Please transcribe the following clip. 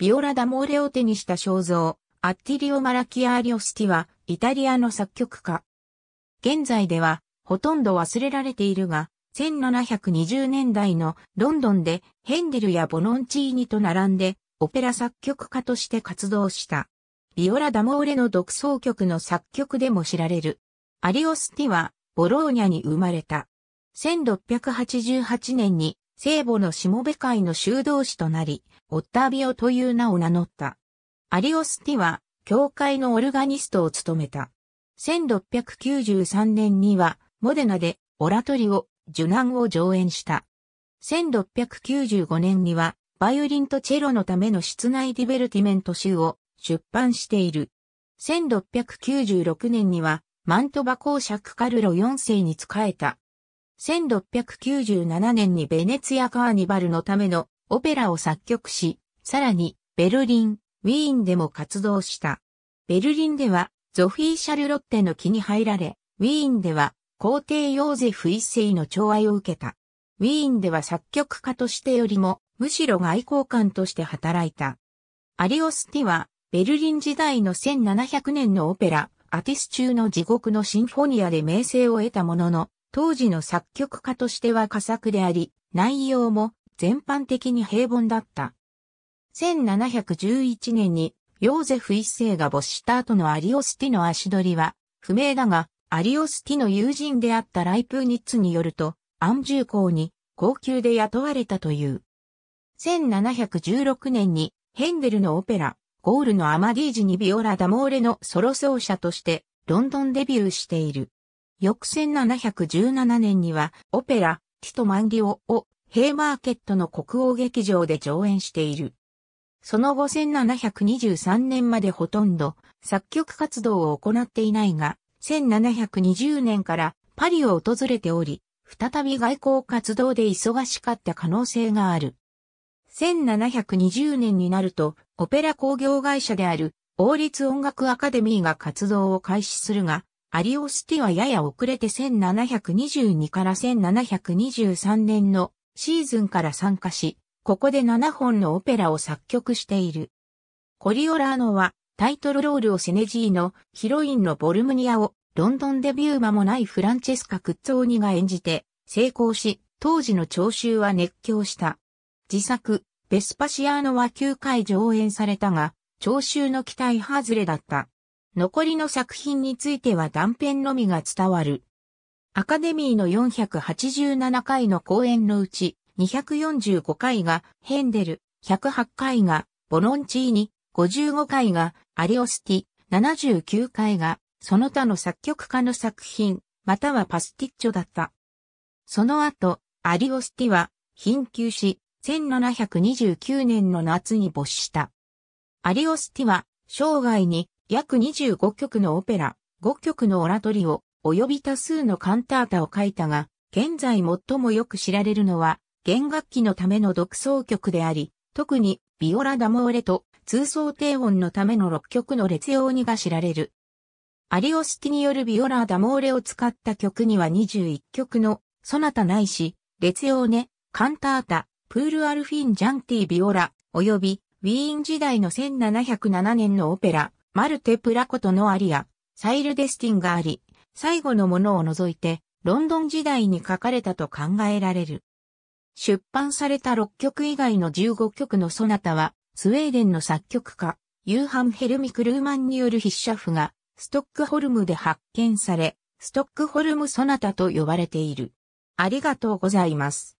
ビオラ・ダ・モーレを手にした肖像、アッティリオ・マラキアーリオスティは、イタリアの作曲家。現在では、ほとんど忘れられているが、1720年代のロンドンでヘンデルやボノンチーニと並んで、オペラ作曲家として活動した。ビオラ・ダ・モーレの独奏曲の作曲でも知られる。アリオスティは、ボローニャに生まれた。1688年に聖母の下部会の修道士となり、オッタービオという名を名乗った。アリオスティは、教会のオルガニストを務めた。1693年には、モデナで、オラトリオ、受難を上演した。1695年には、バイオリンとチェロのための室内ディベルティメント集を出版している。1696年には、マントバ公爵カルロ4世に仕えた1697年にベネツィアカーニバルのためのオペラを作曲し、さらにベルリン、ウィーンでも活動した。ベルリンではゾフィー・シャルロッテの木に入られ、ウィーンでは皇帝ヨーゼフ一世の寵愛を受けた。ウィーンでは作曲家としてよりも、むしろ外交官として働いた。アリオスティは、ベルリン時代の1700年のオペラ、アティス中の地獄のシンフォニアで名声を得たものの、当時の作曲家としては佳作であり、内容も全般的に平凡だった。1711年にヨーゼフ一世が没した後のアリオスティの足取りは不明だが、アリオスティの友人であったライプーニッツによると、アュー校に高級で雇われたという。1716年にヘンデルのオペラ、ゴールのアマディージにビオラ・ダモーレのソロ奏者としてロンドンデビューしている。翌1717年には、オペラ、ティト・マンリオを、ヘイマーケットの国王劇場で上演している。その後1723年までほとんど作曲活動を行っていないが、1720年からパリを訪れており、再び外交活動で忙しかった可能性がある。1720年になると、オペラ工業会社である王立音楽アカデミーが活動を開始するが、アリオスティはやや遅れて1722から1723年のシーズンから参加し、ここで7本のオペラを作曲している。コリオラーノはタイトルロールをセネジーのヒロインのボルムニアをロンドンデビュー間もないフランチェスカ・クッツォーニが演じて成功し、当時の聴衆は熱狂した。自作、ベスパシアーノは9回上演されたが、聴衆の期待外れだった。残りの作品については断片のみが伝わる。アカデミーの487回の講演のうち、245回がヘンデル、108回がボロンチーニ、55回がアリオスティ、79回がその他の作曲家の作品、またはパスティッチョだった。その後、アリオスティは貧窮し、1729年の夏に没した。アリオスティは生涯に約25曲のオペラ、5曲のオラトリオ、及び多数のカンタータを書いたが、現在最もよく知られるのは、弦楽器のための独奏曲であり、特に、ビオラダモーレと、通奏低音のための6曲の列用にが知られる。アリオスティによるビオラダモーレを使った曲には21曲の、ソナタないし、列用ね、カンタータ、プールアルフィン・ジャンティ・ビオラ、及び、ウィーン時代の1707年のオペラ、マルテ・プラコとのアリア、サイル・デスティンがあり、最後のものを除いて、ロンドン時代に書かれたと考えられる。出版された6曲以外の15曲のソナタは、スウェーデンの作曲家、ユーハン・ヘルミ・クルーマンによる筆者譜が、ストックホルムで発見され、ストックホルムソナタと呼ばれている。ありがとうございます。